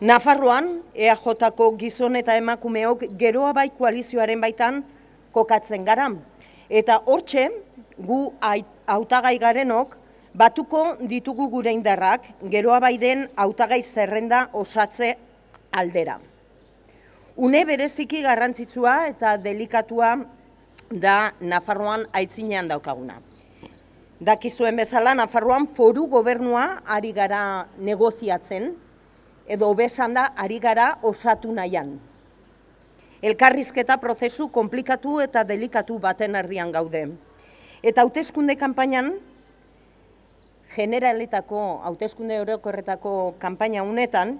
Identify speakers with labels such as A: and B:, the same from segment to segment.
A: Nafarroan, EAJ-ko gizon eta emakumeok geroa bai koalizioaren baitan kokatzen gara. Eta hortxe, gu hautagai garenok, batuko ditugu gure indarrak geroa bairen hautagai zerrenda osatze aldera. Une bereziki garrantzitsua eta delikatua da Nafarroan aitzinean daukaguna. Dakizuen bezala, Nafarroan foru gobernua ari gara negoziatzen, edo obesan da ari gara osatu nahian. Elkarrizketa prozesu komplikatu eta delikatu baten ardian gaude. Eta hauteskunde kanpainan, generaletako, hauteskunde orokorretako kanpaina honetan,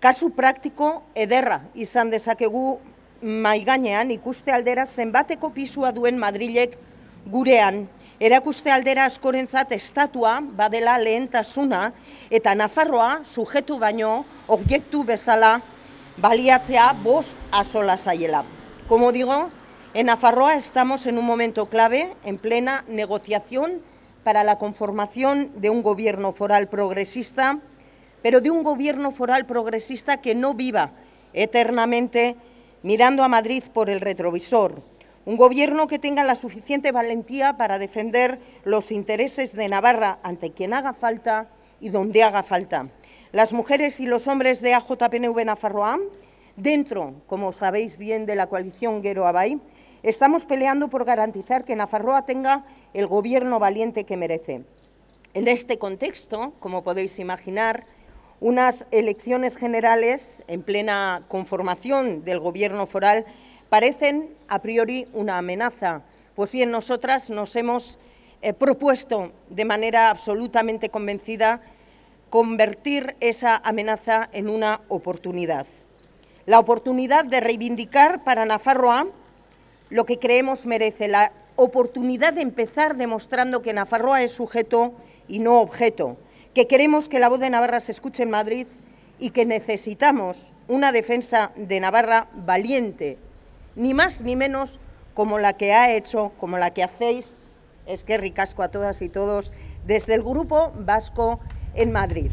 A: kasu praktiko ederra izan dezakegu maiganean ikuste aldera zenbateko pisua duen Madrilek gurean. Erakuste aldera askorentzat estatua badela lehentasuna eta Nafarroa sujetu baino objektu bezala baliatzea bost asola zaiela. Como digo, en Nafarroa estamos en un momento clave, en plena negociación para la conformación de un gobierno foral progresista, pero de un gobierno foral progresista que no viva eternamente mirando a Madrid por el retrovisor, un gobierno que tenga la suficiente valentía para defender los intereses de Navarra ante quien haga falta y donde haga falta. Las mujeres y los hombres de AJPNV nafarroa dentro, como sabéis bien, de la coalición Guero Abay, estamos peleando por garantizar que Nafarroa tenga el gobierno valiente que merece. En este contexto, como podéis imaginar, unas elecciones generales en plena conformación del gobierno foral parecen a priori una amenaza. Pues bien, nosotras nos hemos eh, propuesto de manera absolutamente convencida convertir esa amenaza en una oportunidad. La oportunidad de reivindicar para Nafarroa lo que creemos merece, la oportunidad de empezar demostrando que Nafarroa es sujeto y no objeto, que queremos que la voz de Navarra se escuche en Madrid y que necesitamos una defensa de Navarra valiente ni más ni menos como la que ha hecho, como la que hacéis, es que ricasco a todas y todos, desde el Grupo Vasco en Madrid.